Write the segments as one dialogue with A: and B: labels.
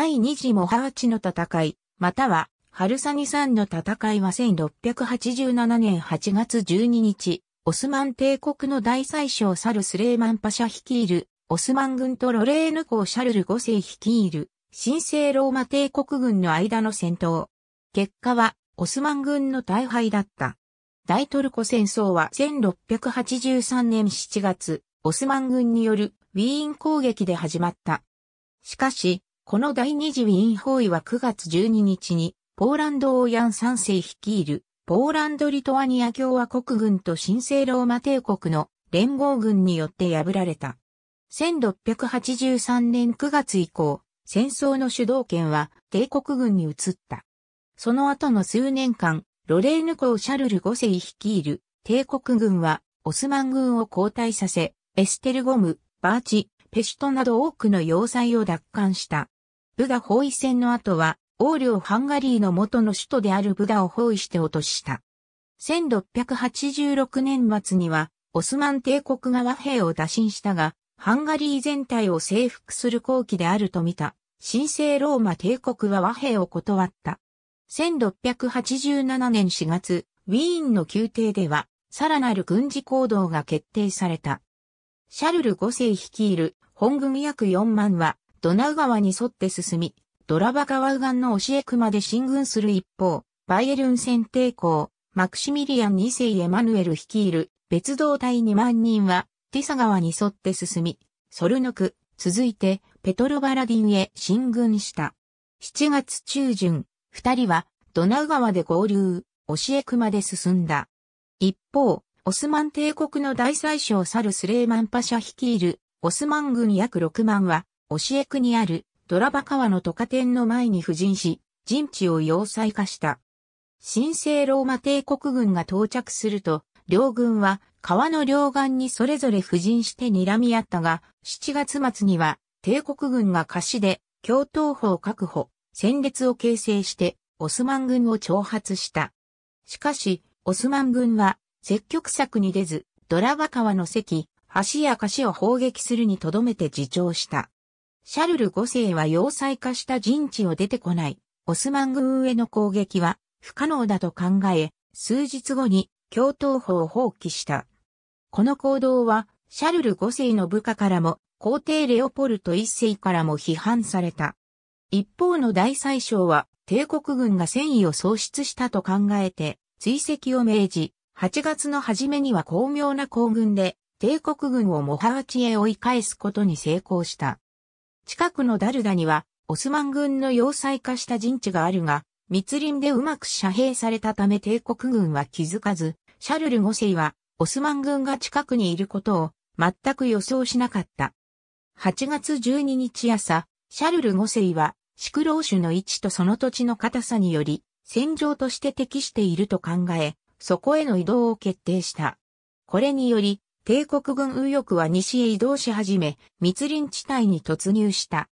A: 第二次モハーチの戦い、または、ハルサニンの戦いは1687年8月12日、オスマン帝国の大宰相サル・スレーマンパシャ率いる、オスマン軍とロレーヌ公シャルル5世率いる、神聖ローマ帝国軍の間の戦闘。結果は、オスマン軍の大敗だった。大トルコ戦争は1683年7月、オスマン軍によるウィーン攻撃で始まった。しかし、この第二次ウィーン包囲は9月12日に、ポーランド王ヤン3世率いる、ポーランド・リトアニア共和国軍と神聖ローマ帝国の連合軍によって破られた。1683年9月以降、戦争の主導権は帝国軍に移った。その後の数年間、ロレーヌ公シャルル5世率いる帝国軍はオスマン軍を交代させ、エステルゴム、バーチ、ペシュトなど多くの要塞を奪還した。ブダ包囲戦の後は、王領ハンガリーの元の首都であるブダを包囲して落とした。1686年末には、オスマン帝国が和平を打診したが、ハンガリー全体を征服する好機であると見た、神聖ローマ帝国は和平を断った。1687年4月、ウィーンの宮廷では、さらなる軍事行動が決定された。シャルル5世率いる本軍約4万は、ドナウ川に沿って進み、ドラバ川右岸のオシエクまで進軍する一方、バイエルン戦抵抗、マクシミリアン2世エマヌエル率いる別動隊2万人は、ティサ川に沿って進み、ソルヌク、続いてペトロバラディンへ進軍した。7月中旬、二人はドナウ川で合流、オシエクまで進んだ。一方、オスマン帝国の大宰相サル・スレーマンパシャ率いるオスマン軍約6万は教え区にあるドラバ川の都下店の前に布陣し、陣地を要塞化した。神聖ローマ帝国軍が到着すると、両軍は川の両岸にそれぞれ布陣して睨み合ったが、7月末には帝国軍が貸しで共闘法確保、戦列を形成してオスマン軍を挑発した。しかし、オスマン軍は積極策に出ず、ドラバ川の関、橋や橋を砲撃するにとどめて自重した。シャルル5世は要塞化した陣地を出てこない、オスマン軍への攻撃は不可能だと考え、数日後に共闘法を放棄した。この行動は、シャルル5世の部下からも、皇帝レオポルト1世からも批判された。一方の大宰相は、帝国軍が戦意を喪失したと考えて、追跡を命じ、8月の初めには巧妙な行軍で、帝国軍をモハーチへ追い返すことに成功した。近くのダルダには、オスマン軍の要塞化した陣地があるが、密林でうまく遮蔽されたため帝国軍は気づかず、シャルル5世は、オスマン軍が近くにいることを、全く予想しなかった。8月12日朝、シャルル5世は、シクロー種の位置とその土地の硬さにより、戦場として適していると考え、そこへの移動を決定した。これにより、帝国軍右翼は西へ移動し始め、密林地帯に突入した。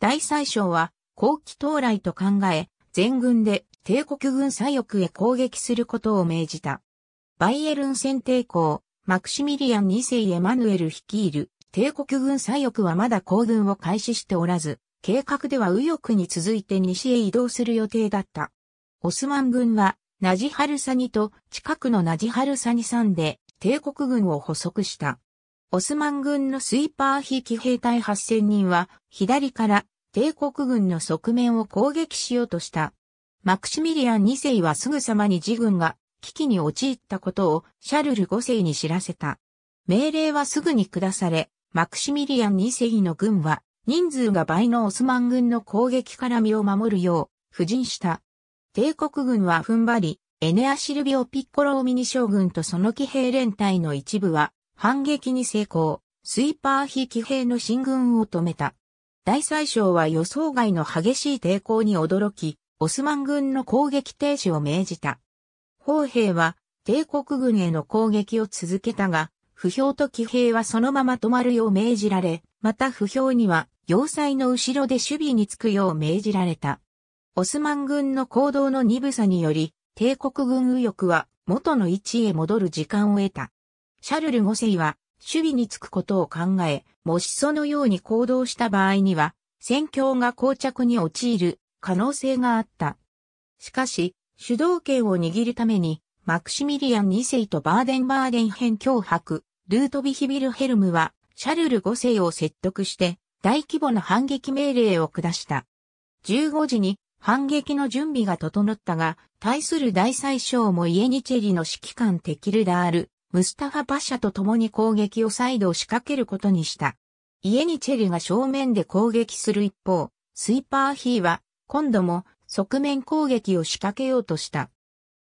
A: 大宰相は、後期到来と考え、全軍で帝国軍左翼へ攻撃することを命じた。バイエルン戦帝抗、マクシミリアン2世エマヌエル率いる帝国軍左翼はまだ行軍を開始しておらず、計画では右翼に続いて西へ移動する予定だった。オスマン軍は、ナジハルサニと近くのナジハルサニ山で帝国軍を捕捉した。オスマン軍のスイーパー非騎兵隊8000人は左から帝国軍の側面を攻撃しようとした。マクシミリアン2世はすぐさまに自軍が危機に陥ったことをシャルル5世に知らせた。命令はすぐに下され、マクシミリアン2世の軍は人数が倍のオスマン軍の攻撃から身を守るよう、布陣した。帝国軍は踏ん張り、エネアシルビオ・ピッコロ・オミニ将軍とその騎兵連隊の一部は反撃に成功、スイパー非騎兵の進軍を止めた。大宰相は予想外の激しい抵抗に驚き、オスマン軍の攻撃停止を命じた。砲兵は帝国軍への攻撃を続けたが、不評と騎兵はそのまま止まるよう命じられ、また不評には要塞の後ろで守備につくよう命じられた。オスマン軍の行動の鈍さにより、帝国軍右翼は元の位置へ戻る時間を得た。シャルル5世は守備につくことを考え、もしそのように行動した場合には、戦況が膠着に陥る可能性があった。しかし、主導権を握るために、マクシミリアン2世とバーデンバーデン編脅迫、ルートビヒビルヘルムは、シャルル5世を説得して、大規模な反撃命令を下した。15時に反撃の準備が整ったが、対する大宰相もイエニチェリの指揮官テキルダール、ムスタファパシャと共に攻撃を再度仕掛けることにした。イエニチェリが正面で攻撃する一方、スイパーヒーは、今度も側面攻撃を仕掛けようとした。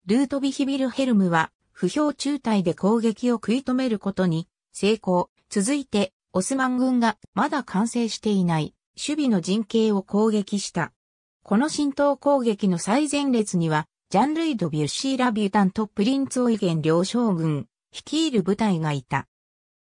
A: ルートビヒビルヘルムは、不評中隊で攻撃を食い止めることに成功。続いて、オスマン軍がまだ完成していない守備の陣形を攻撃した。この浸透攻撃の最前列には、ジャンルイド・ビュッシー・ラビュタンとプリンツ・オイゲン両将軍、率いる部隊がいた。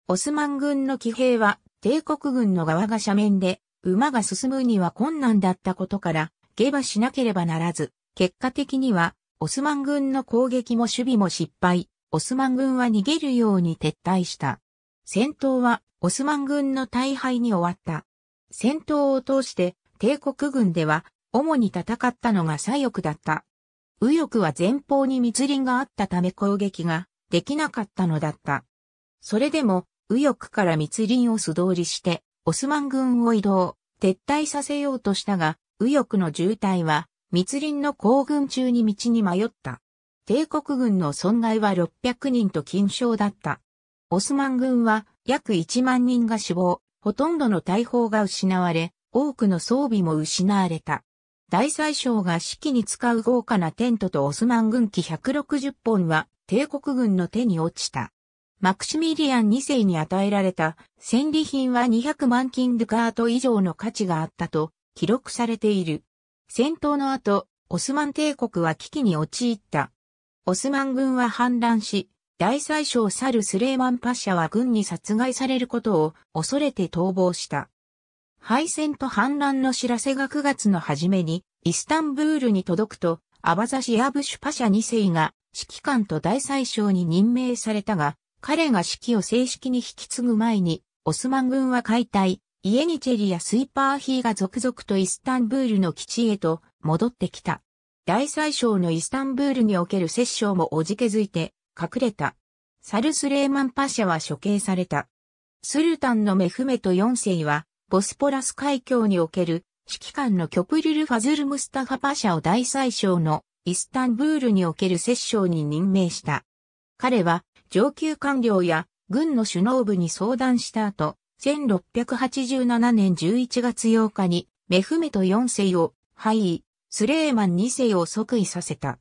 A: オスマン軍の騎兵は、帝国軍の側が斜面で、馬が進むには困難だったことから、下馬しなければならず、結果的には、オスマン軍の攻撃も守備も失敗、オスマン軍は逃げるように撤退した。戦闘は、オスマン軍の大敗に終わった。戦闘を通して、帝国軍では、主に戦ったのが左翼だった。右翼は前方に密林があったため攻撃ができなかったのだった。それでも、右翼から密林を素通りして、オスマン軍を移動、撤退させようとしたが、右翼の渋滞は、密林の行軍中に道に迷った。帝国軍の損害は600人と緊張だった。オスマン軍は約1万人が死亡、ほとんどの大砲が失われ、多くの装備も失われた。大宰相が式に使う豪華なテントとオスマン軍機160本は帝国軍の手に落ちた。マクシミリアン2世に与えられた戦利品は200万キングカート以上の価値があったと記録されている。戦闘の後、オスマン帝国は危機に陥った。オスマン軍は反乱し、大宰相サル・スレーマンパッシャは軍に殺害されることを恐れて逃亡した。敗戦と反乱の知らせが9月の初めに、イスタンブールに届くと、アバザシ・アブシュパシャ2世が指揮官と大宰相に任命されたが、彼が指揮を正式に引き継ぐ前に、オスマン軍は解体、イエニチェリやスイパーヒーが続々とイスタンブールの基地へと戻ってきた。大宰相のイスタンブールにおける摂政もおじけづいて隠れた。サルスレーマンパシャは処刑された。スルタンのメフメト4世はボスポラス海峡における指揮官のキョプリル・ファズル・ムスタファパシャを大宰相のイスタンブールにおける摂政に任命した。彼は上級官僚や軍の首脳部に相談した後、1687年11月8日にメフメト4世を廃位、スレーマン2世を即位させた。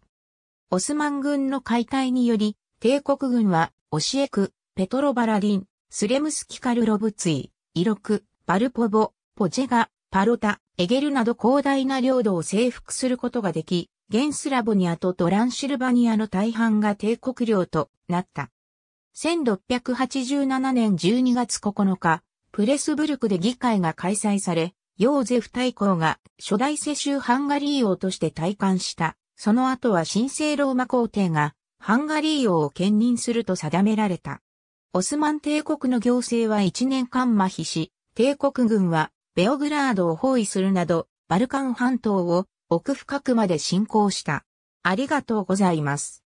A: オスマン軍の解体により、帝国軍は、オシエク、ペトロバラリン、スレムスキカルロブツイ、イロク、バルポボ、ポジェガ、パロタ、エゲルなど広大な領土を征服することができ、ゲンスラボニアとトランシルバニアの大半が帝国領となった。1687年12月9日、プレスブルクで議会が開催され、ヨーゼフ大公が初代世襲ハンガリー王として退官した。その後は神聖ローマ皇帝がハンガリー王を兼任すると定められた。オスマン帝国の行政は1年間麻痺し、帝国軍はベオグラードを包囲するなど、バルカン半島を奥深くまで侵攻した。ありがとうございます。